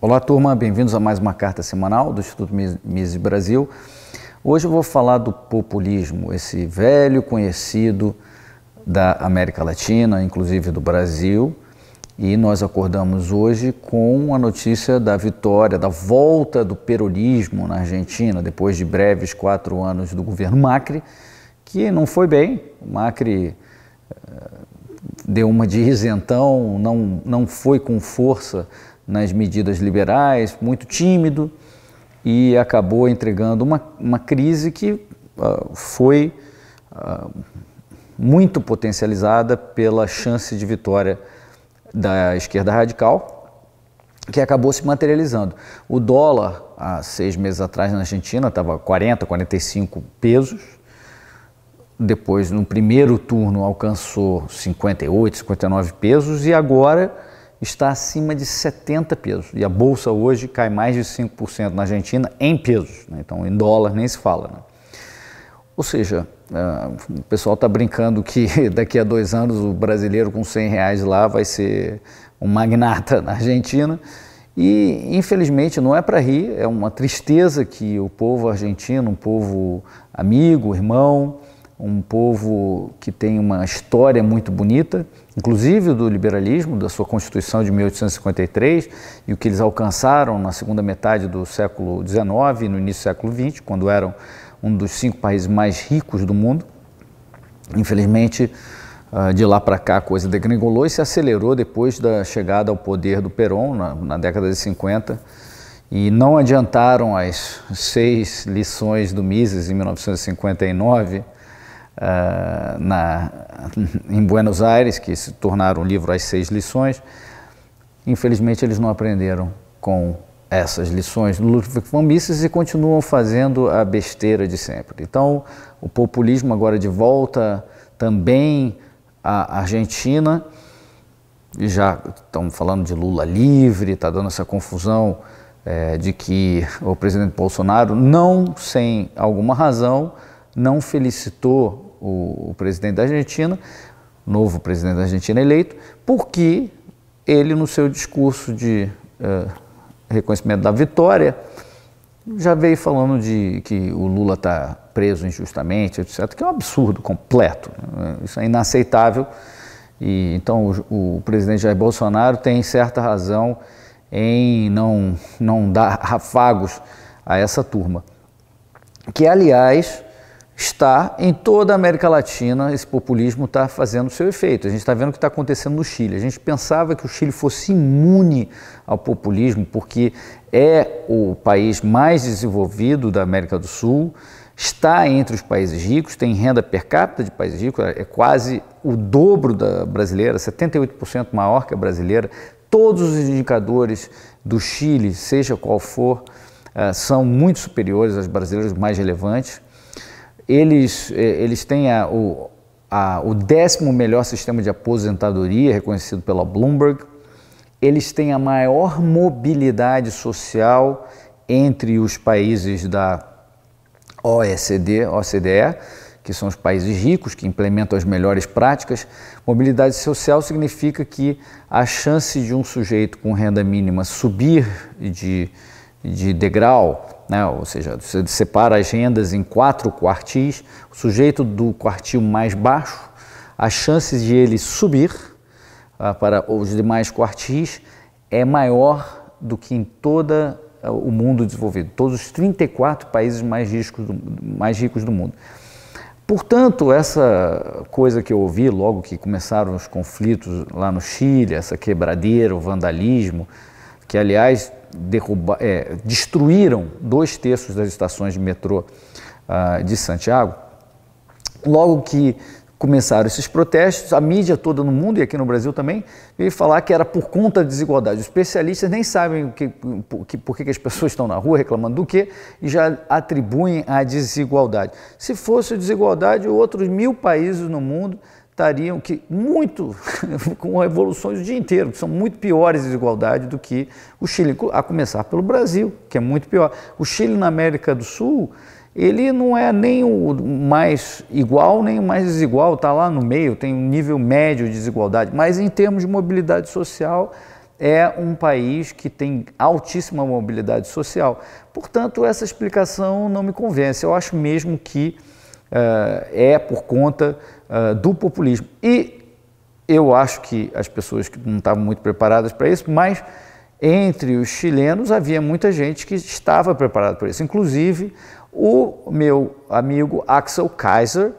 Olá, turma, bem-vindos a mais uma carta semanal do Instituto Mises Brasil. Hoje eu vou falar do populismo, esse velho conhecido da América Latina, inclusive do Brasil. E nós acordamos hoje com a notícia da vitória, da volta do peronismo na Argentina, depois de breves quatro anos do governo Macri, que não foi bem. O Macri eh, deu uma de isentão, não, não foi com força nas medidas liberais, muito tímido e acabou entregando uma, uma crise que uh, foi uh, muito potencializada pela chance de vitória da esquerda radical, que acabou se materializando. O dólar, há seis meses atrás na Argentina, estava 40, 45 pesos. Depois, no primeiro turno, alcançou 58, 59 pesos e agora está acima de 70 pesos. E a bolsa hoje cai mais de 5% na Argentina em pesos, né? então em dólar nem se fala. Né? Ou seja, uh, o pessoal está brincando que daqui a dois anos o brasileiro com 100 reais lá vai ser um magnata na Argentina. E, infelizmente, não é para rir, é uma tristeza que o povo argentino, um povo amigo, irmão, um povo que tem uma história muito bonita, inclusive do liberalismo, da sua Constituição de 1853 e o que eles alcançaram na segunda metade do século XIX e no início do século XX, quando eram um dos cinco países mais ricos do mundo. Infelizmente, ah, de lá para cá a coisa degringolou e se acelerou depois da chegada ao poder do Perón, na, na década de 50, e não adiantaram as seis lições do Mises em 1959 uh, na, em Buenos Aires, que se tornaram o livro As Seis Lições. Infelizmente, eles não aprenderam com essas lições no Ludwig von Mises e continuam fazendo a besteira de sempre. Então, o populismo agora de volta também à Argentina, e já estão falando de Lula livre, está dando essa confusão é, de que o presidente Bolsonaro, não sem alguma razão, não felicitou o, o presidente da Argentina, novo presidente da Argentina eleito, porque ele, no seu discurso de eh, reconhecimento da vitória, já veio falando de que o Lula está preso injustamente, etc., que é um absurdo completo, né? isso é inaceitável. E, então, o, o presidente Jair Bolsonaro tem certa razão em não, não dar afagos a essa turma. Que, aliás, está em toda a América Latina, esse populismo está fazendo seu efeito. A gente está vendo o que está acontecendo no Chile. A gente pensava que o Chile fosse imune ao populismo, porque é o país mais desenvolvido da América do Sul, está entre os países ricos, tem renda per capita de países ricos, é quase o dobro da brasileira, 78% maior que a brasileira. Todos os indicadores do Chile, seja qual for, eh, são muito superiores às brasileiras mais relevantes eles, eh, eles têm a, o, a, o décimo melhor sistema de aposentadoria, reconhecido pela Bloomberg. Eles têm a maior mobilidade social entre os países da OECD, OCDE, que são os países ricos que implementam as melhores práticas. Mobilidade social significa que a chance de um sujeito com renda mínima subir de de degrau, né? ou seja, você separa as rendas em quatro quartis, o sujeito do quartil mais baixo, as chances de ele subir ah, para os demais quartis é maior do que em todo ah, o mundo desenvolvido, todos os 34 países mais ricos do, mais ricos do mundo. Portanto, essa coisa que eu ouvi logo que começaram os conflitos lá no Chile, essa quebradeira, o vandalismo, que aliás derruba, é, destruíram dois terços das estações de metrô uh, de Santiago, logo que começaram esses protestos, a mídia toda no mundo e aqui no Brasil também veio falar que era por conta da desigualdade. Os especialistas nem sabem o que, por, que, por que as pessoas estão na rua reclamando do que e já atribuem à desigualdade. Se fosse desigualdade, outros mil países no mundo estariam que muito com revoluções o dia inteiro, que são muito piores desigualdade do que o Chile, a começar pelo Brasil, que é muito pior. O Chile na América do Sul, ele não é nem o mais igual nem o mais desigual, está lá no meio, tem um nível médio de desigualdade, mas em termos de mobilidade social, é um país que tem altíssima mobilidade social. Portanto, essa explicação não me convence. Eu acho mesmo que eh, é por conta eh, do populismo. E eu acho que as pessoas que não estavam muito preparadas para isso, mas entre os chilenos havia muita gente que estava preparada para isso, inclusive o meu amigo Axel Kaiser,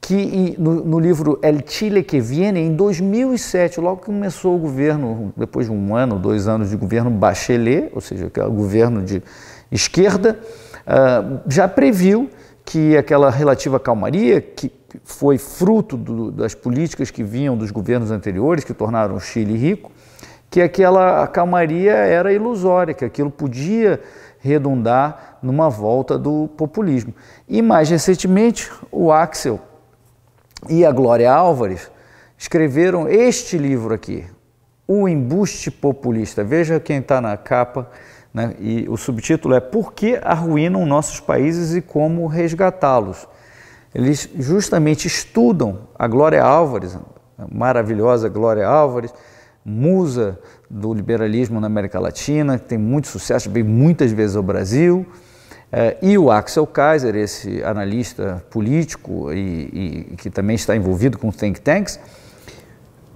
que no, no, livro El Chile que viene, em 2007, logo que começou o governo, depois de um ano, dois anos de governo Bachelet, ou seja, que é o governo de esquerda, uh, já previu que aquela relativa calmaria, que foi fruto do, das políticas que vinham dos governos anteriores, que tornaram o Chile rico, que aquela calmaria era ilusória, que aquilo podia redundar numa volta do populismo. E mais recentemente, o Axel e a Glória Álvares escreveram este livro aqui, O Embuste Populista. Veja quem está na capa né? E o subtítulo é Por que arruinam nossos países e como resgatá-los? Eles justamente estudam a Glória Álvares, a maravilhosa Glória Álvares, musa do liberalismo na América Latina, que tem muito sucesso, vem muitas vezes ao Brasil, é, e o Axel Kaiser, esse analista político e, e que também está envolvido com think tanks.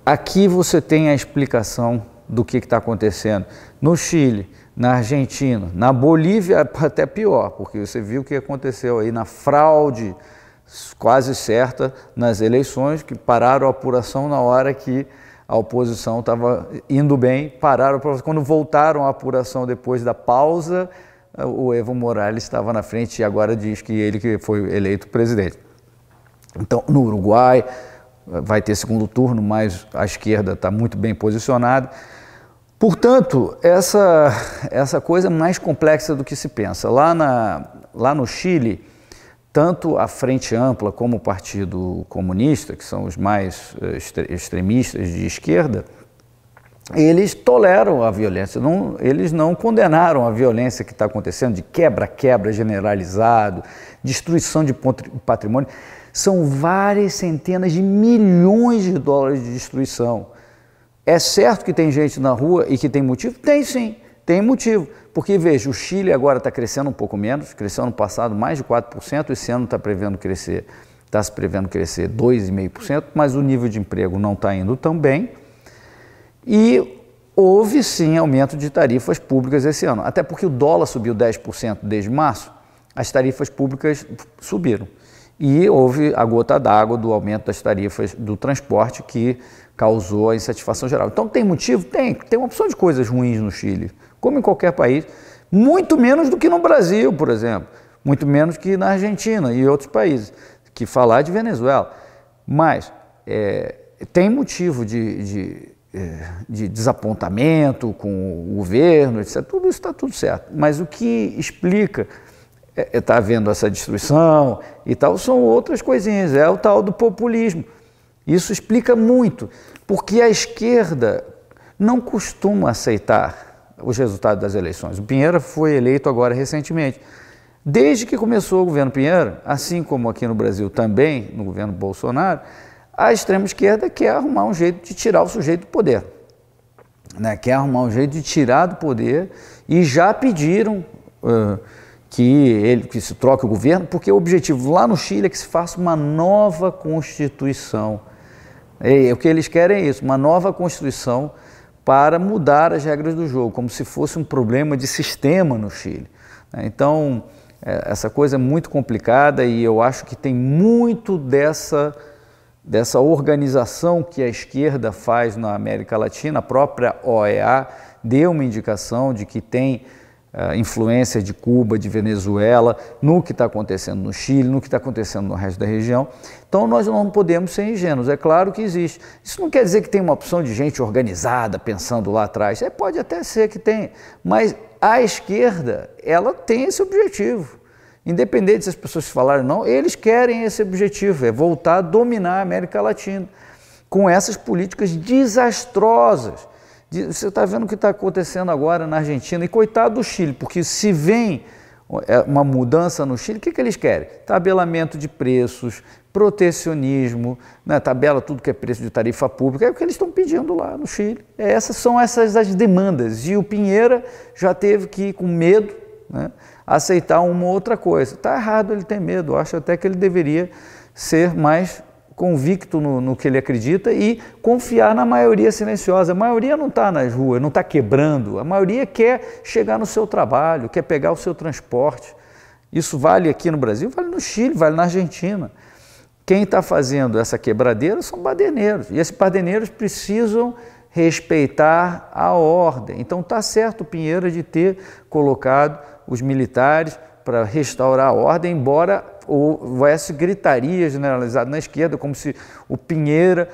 Aqui você tem a explicação do que está acontecendo no Chile, na Argentina, na Bolívia até pior, porque você viu o que aconteceu aí na fraude quase certa nas eleições, que pararam a apuração na hora que a oposição estava indo bem, pararam Quando voltaram a apuração depois da pausa, eh, o Evo Morales estava na frente e agora diz que ele que foi eleito presidente. Então, no Uruguai, eh, vai ter segundo turno, mas a esquerda está muito bem posicionada. Portanto, essa, essa coisa é mais complexa do que se pensa. Lá, na, lá no Chile, tanto a Frente Ampla como o Partido Comunista, que são os mais eh, extremistas de esquerda, eles toleram a violência, não, eles não condenaram a violência que está acontecendo, de quebra-quebra generalizado, destruição de patrimônio. São várias centenas de milhões de dólares de destruição. É certo que tem gente na rua e que tem motivo? Tem sim, tem motivo. Porque, veja, o Chile agora está crescendo um pouco menos, cresceu no passado mais de 4%, esse ano está prevendo crescer, está se prevendo crescer 2,5%, mas o nível de emprego não está indo tão bem. E houve sim aumento de tarifas públicas esse ano, até porque o dólar subiu 10% desde março, as tarifas públicas subiram. E houve a gota d'água do aumento das tarifas do transporte que causou a insatisfação geral. Então tem motivo? Tem. Tem uma opção de coisas ruins no Chile, como em qualquer país, muito menos do que no Brasil, por exemplo, muito menos que na Argentina e outros países, que falar de Venezuela. Mas é, tem motivo de, de é, de desapontamento com o governo, etc. Tudo isso está tudo certo. Mas o que explica está é, é, havendo essa destruição e tal, são outras coisinhas, é o tal do populismo. Isso explica muito, porque a esquerda não costuma aceitar os resultados das eleições. O Pinheiro foi eleito agora recentemente. Desde que começou o governo Pinheiro, assim como aqui no Brasil também, no governo Bolsonaro, a extrema esquerda quer arrumar um jeito de tirar o sujeito do poder. Né? Quer arrumar um jeito de tirar do poder e já pediram. Uh, que ele que se troque o governo, porque o objetivo lá no Chile é que se faça uma nova constituição. E, o que eles querem é isso, uma nova constituição para mudar as regras do jogo, como se fosse um problema de sistema no Chile. Né? Então, é, essa coisa é muito complicada e eu acho que tem muito dessa dessa organização que a esquerda faz na América Latina, a própria OEA deu uma indicação de que tem influência de Cuba, de Venezuela, no que está acontecendo no Chile, no que está acontecendo no resto da região. Então nós não podemos ser ingênuos, é claro que existe. Isso não quer dizer que tem uma opção de gente organizada pensando lá atrás, é, pode até ser que tenha, mas a esquerda, ela tem esse objetivo. Independente se as pessoas falarem ou não, eles querem esse objetivo, é voltar a dominar a América Latina com essas políticas desastrosas você está vendo o que está acontecendo agora na Argentina e coitado do Chile, porque se vem é, uma mudança no Chile, o que, que eles querem? Tabelamento de preços, protecionismo, né, tabela tudo que é preço de tarifa pública, é o que eles estão pedindo lá no Chile. É, essas são essas as demandas. E o Pinheira já teve que, com medo, né, aceitar uma outra coisa. Está errado ele ter medo, Eu acho até que ele deveria ser mais convicto no, no, que ele acredita e confiar na maioria silenciosa. A maioria não está nas ruas, não está quebrando. A maioria quer chegar no seu trabalho, quer pegar o seu transporte. Isso vale aqui no Brasil, vale no Chile, vale na Argentina. Quem está fazendo essa quebradeira são badeneiros. E esses badeneiros precisam respeitar a ordem. Então está certo o Pinheira de ter colocado os militares para restaurar a ordem, embora houvesse gritaria generalizada na esquerda, como se o Pinheira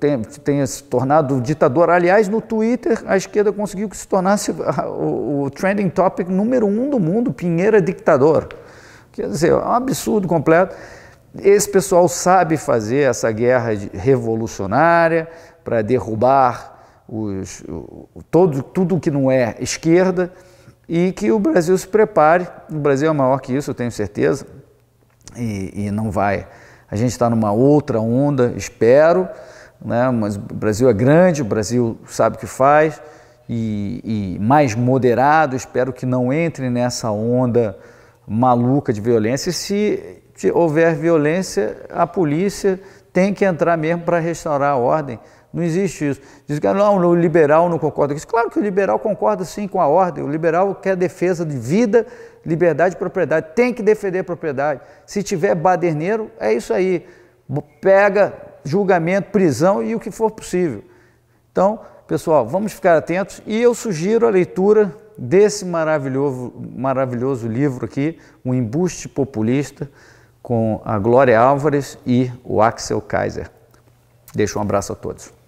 tenha, tenha, se tornado ditador. Aliás, no Twitter, a esquerda conseguiu que se tornasse ah, o, o trending topic número um do mundo, Pinheira ditador. Quer dizer, é um absurdo completo. Esse pessoal sabe fazer essa guerra revolucionária para derrubar os, todo, tudo que não é esquerda e que o Brasil se prepare. O Brasil é maior que isso, eu tenho certeza e, e não vai. A gente está numa outra onda, espero, né? mas o Brasil é grande, o Brasil sabe o que faz e, e mais moderado. Espero que não entre nessa onda maluca de violência. E se houver violência, a polícia tem que entrar mesmo para restaurar a ordem. Não existe isso. Diz que ah, não, o liberal não concorda com isso. Claro que o liberal concorda sim com a ordem. O liberal quer defesa de vida, liberdade de propriedade, tem que defender a propriedade. Se tiver baderneiro, é isso aí. Pega julgamento, prisão e o que for possível. Então, pessoal, vamos ficar atentos e eu sugiro a leitura desse maravilhoso, maravilhoso livro aqui, O Embuste Populista, com a Glória Álvares e o Axel Kaiser. Deixo um abraço a todos.